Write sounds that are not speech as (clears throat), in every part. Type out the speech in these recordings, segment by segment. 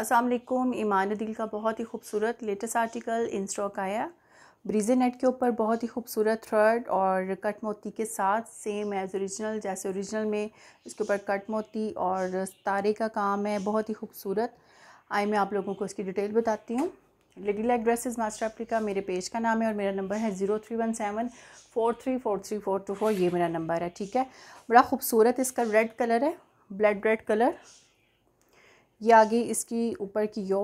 असलम ईमान दिल का बहुत ही खूबसूरत लेटेस्ट आर्टिकल इन स्टॉक आया ब्रीजे नेट के ऊपर बहुत ही खूबसूरत थ्रेड और कट मोती के साथ सेम एज़ ओरिजिनल जैसे ओरिजिनल में इसके ऊपर कट मोती और तारे का काम है बहुत ही खूबसूरत आई मैं आप लोगों को इसकी डिटेल बताती हूँ lady like dresses master Africa मेरे पेज का नाम है और मेरा नंबर है zero three one seven four three four three four two four ये मेरा नंबर है ठीक है बड़ा खूबसूरत इसका रेड कलर है ब्लड रेड कलर ये आ गई इसकी ऊपर की यो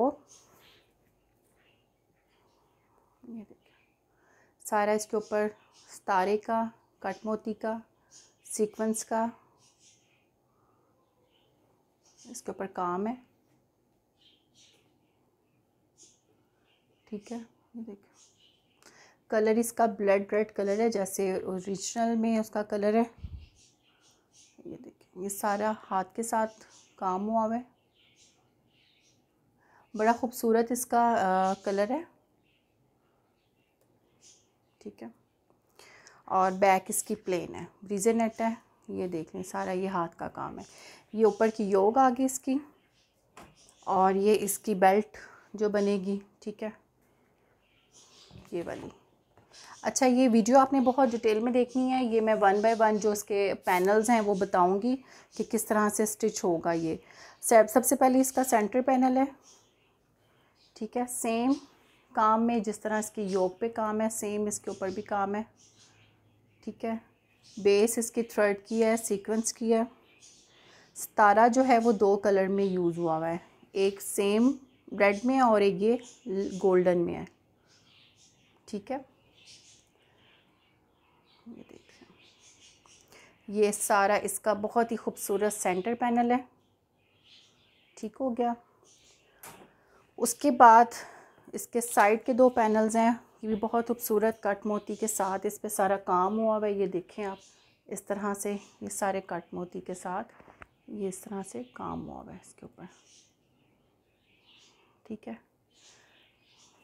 सारा इसके ऊपर तारे का कट मोती का सीक्वेंस का इसके ऊपर काम है ठीक है ये देखिए कलर इसका ब्लड रेड कलर है जैसे ओरिजिनल में उसका कलर है ये देखिए ये सारा हाथ के साथ काम हुआ हुआ है बड़ा ख़ूबसूरत इसका आ, कलर है ठीक है और बैक इसकी प्लेन है ब्रीजे नेट है ये देख लें सारा ये हाथ का काम है ये ऊपर की योग आ गई इसकी और ये इसकी बेल्ट जो बनेगी ठीक है ये वाली अच्छा ये वीडियो आपने बहुत डिटेल में देखनी है ये मैं वन बाय वन जो इसके पैनल्स हैं वो बताऊंगी कि किस तरह से स्टिच होगा ये सबसे पहले इसका सेंटर पैनल है ठीक है सेम काम में जिस तरह इसके योग पे काम है सेम इसके ऊपर भी काम है ठीक है बेस इसकी थ्रेड की है सीक्वेंस की है सितारा जो है वो दो कलर में यूज़ हुआ हुआ है एक सेम रेड में और एक ये गोल्डन में है ठीक है ये देखिए ये सारा इसका बहुत ही खूबसूरत सेंटर पैनल है ठीक हो गया उसके बाद इसके साइड के दो पैनल्स हैं ये भी बहुत खूबसूरत कट मोती के साथ इस पर सारा काम हुआ हुआ है ये देखें आप इस तरह से ये सारे कट मोती के साथ ये इस तरह से काम हुआ हुआ है इसके ऊपर ठीक है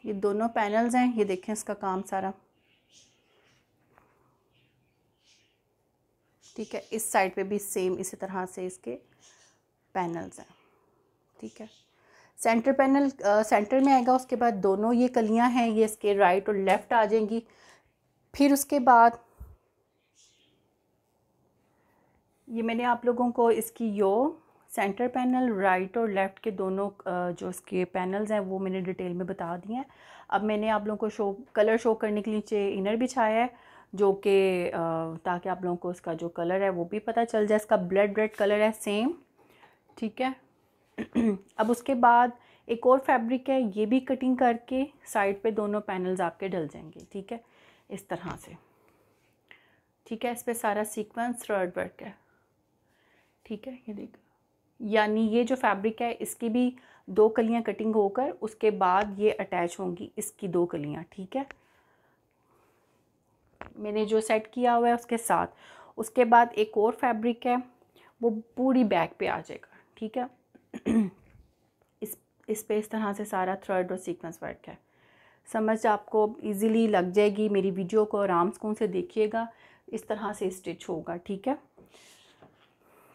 ये दोनों पैनल्स हैं ये देखें इसका काम सारा ठीक है इस साइड पे भी सेम इसी तरह से इसके पैनल्स हैं ठीक है सेंटर पैनल सेंटर में आएगा उसके बाद दोनों ये कलियां हैं ये इसके राइट और लेफ़्ट आ जाएंगी फिर उसके बाद ये मैंने आप लोगों को इसकी यो सेंटर पैनल राइट और लेफ़्ट के दोनों जो इसके पैनल्स हैं वो मैंने डिटेल में बता दिए हैं अब मैंने आप लोगों को शो कलर शो करने के लिए इनर बिछाया है जो कि ताकि आप लोगों को इसका जो कलर है वो भी पता चल जाए इसका ब्लड रेड कलर है सेम ठीक है (clears throat) अब उसके बाद एक और फैब्रिक है ये भी कटिंग करके साइड पे दोनों पैनल्स आपके डल जाएंगे ठीक है इस तरह से ठीक है इस पर सारा सीक्वेंस थर्ड वर्क है ठीक है ये देख यानी ये जो फैब्रिक है इसकी भी दो कलियां कटिंग होकर उसके बाद ये अटैच होंगी इसकी दो कलियां ठीक है मैंने जो सेट किया हुआ है उसके साथ उसके बाद एक और फैब्रिक है वो पूरी बैक पे आ जाएगा ठीक है इस पर पे इस तरह से सारा थ्रेड और सीक्वेंस वर्क है समझ आपको इजीली लग जाएगी मेरी वीडियो को आराम सुकून से देखिएगा इस तरह से स्टिच होगा ठीक है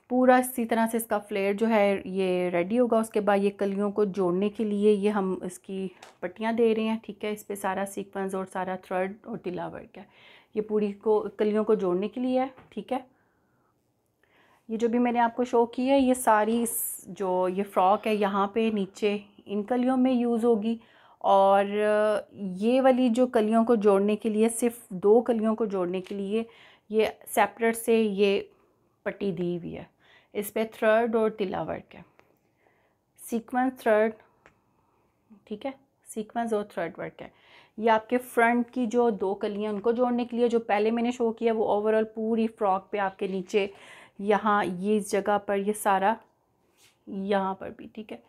पूरा इसी तरह से इसका फ्लेयर जो है ये रेडी होगा उसके बाद ये कलियों को जोड़ने के लिए ये हम इसकी पट्टियाँ दे रहे हैं ठीक है इस पर सारा सीक्वेंस और सारा थ्रेड और तिला वर्क है ये पूरी को कलियों को जोड़ने के लिए है ठीक है ये जो भी मैंने आपको शो की है ये सारी जो ये फ़्रॉक है यहाँ पे नीचे इन कलियों में यूज़ होगी और ये वाली जो कलियों को जोड़ने के लिए सिर्फ दो कलियों को जोड़ने के लिए ये सेपरेट से ये पट्टी दी हुई है इस पर थर्ड और तिला वर्क है सीक्वेंस थर्ड ठीक है सीक्वेंस और थर्ड वर्क है ये आपके फ्रंट की जो दो कलियाँ उनको जोड़ने के लिए जो पहले मैंने शो किया वो ओवरऑल पूरी फ्रॉक पे आपके नीचे यहाँ ये इस जगह पर ये सारा यहाँ पर भी ठीक है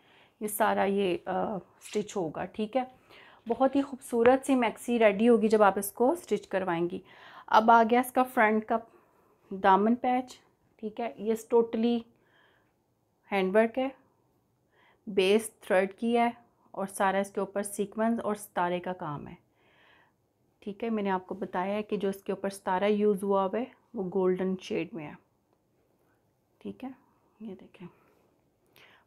ये सारा ये स्टिच होगा ठीक है बहुत ही खूबसूरत सी मैक्सी रेडी होगी जब आप इसको स्टिच करवाएंगी अब आ गया इसका फ्रंट का दामन पैच ठीक है ये टोटली हैंडवर्क है बेस थ्रेड की है और सारा इसके ऊपर सीक्वेंस और सितारे का काम है ठीक है मैंने आपको बताया है कि जो इसके ऊपर सितारा यूज़ हुआ हुआ है वो गोल्डन शेड में है ठीक है ये देखें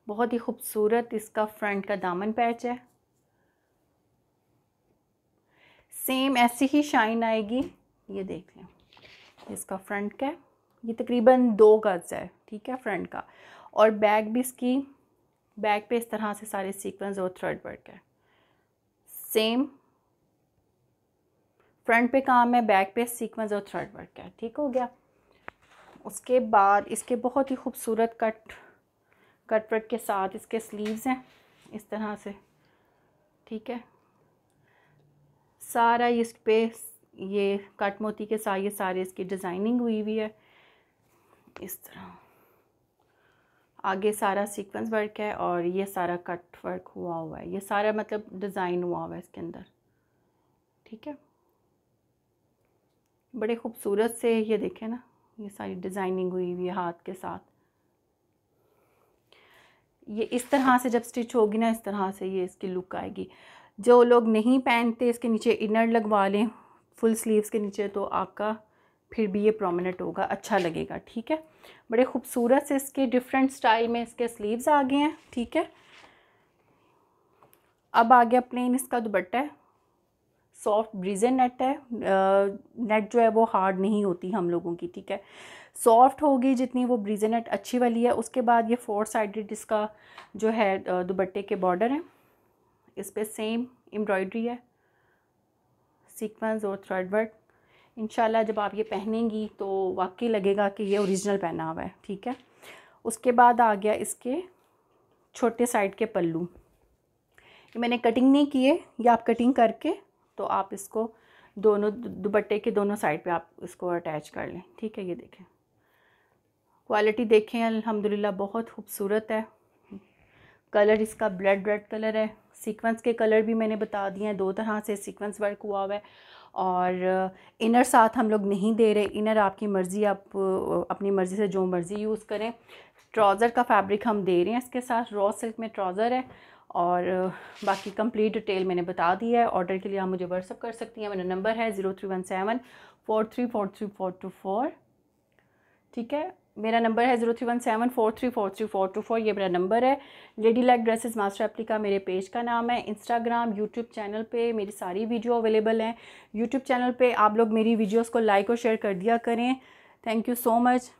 बहुत ही खूबसूरत इसका फ्रंट का दामन पैच है सेम ऐसी ही शाइन आएगी ये देख लें इसका फ्रंट का ये तकरीबन दो गज़ है ठीक है फ्रंट का और बैक भी इसकी बैक पे इस तरह से सारे सीक्वेंस और थ्रेड वर्क है सेम फ्रंट पे काम है बैक पे सीक्वेंस और थ्रेड वर्क है ठीक हो गया उसके बाद इसके बहुत ही खूबसूरत कट कट वर्क के साथ इसके स्लीव्स हैं इस तरह से ठीक है सारा इस पे ये कट मोती के साथ ये सारे इसकी डिज़ाइनिंग हुई हुई है इस तरह आगे सारा सीक्वेंस वर्क है और ये सारा कट वर्क हुआ हुआ है ये सारा मतलब डिज़ाइन हुआ हुआ है इसके अंदर ठीक है बड़े खूबसूरत से ये देखें ना ये सारी डिज़ाइनिंग हुई हुई है हाथ के साथ ये इस तरह से जब स्टिच होगी ना इस तरह से ये इसकी लुक आएगी जो लोग नहीं पहनते इसके नीचे इनर लगवा लें फुल स्लीव्स के नीचे तो आपका फिर भी ये प्रोमिनेंट होगा अच्छा लगेगा ठीक है बड़े खूबसूरत से इसके डिफरेंट स्टाइल में इसके स्लीव्स आ गए हैं ठीक है अब आ गया प्लेन इसका दुपट्टा है सॉफ्ट ब्रिजन नेट है नेट जो है वो हार्ड नहीं होती हम लोगों की ठीक है सॉफ्ट होगी जितनी वो ब्रिजन नेट अच्छी वाली है उसके बाद ये फोर साइडेड इसका जो है दुबट्टे के बॉर्डर है इस पर सेम एम्ब्रॉयडरी है सीक्वेंस और थ्रेड वर्क इन जब आप ये पहनेंगी तो वाकई लगेगा कि ये ओरिजिनल पहना हुआ है ठीक है उसके बाद आ गया इसके छोटे साइड के पल्लू ये मैंने कटिंग नहीं किए ये आप कटिंग करके तो आप इसको दोनों दुपट्टे के दोनों साइड पे आप इसको अटैच कर लें ठीक है ये देखें क्वालिटी देखें अल्हम्दुलिल्लाह बहुत खूबसूरत है कलर इसका ब्लड रेड कलर है सीक्वेंस के कलर भी मैंने बता दिए हैं दो तरह से सीक्वेंस वर्क हुआ हुआ है और इनर साथ हम लोग नहीं दे रहे इनर आपकी मर्ज़ी आप अपनी मर्ज़ी से जो मर्ज़ी यूज़ करें ट्राउज़र का फैब्रिक हम दे रहे हैं इसके साथ रॉ सिल्क में ट्राउज़र है और बाकी कंप्लीट डिटेल मैंने बता दी है ऑर्डर के लिए आप मुझे व्हाट्सअप कर सकती हैं मेरा नंबर है zero three one seven four three four three four two four ठीक है मेरा नंबर है zero three one seven four three four three four two four ये मेरा नंबर है लेडी लाइक ड्रेसेस मास्टर एप्ली का मेरे पेज का नाम है इंस्टाग्राम यूट्यूब चैनल पे मेरी सारी वीडियो अवेलेबल हैं यूट्यूब चैनल पे आप लोग मेरी वीडियोस को लाइक और शेयर कर दिया करें थैंक यू सो मच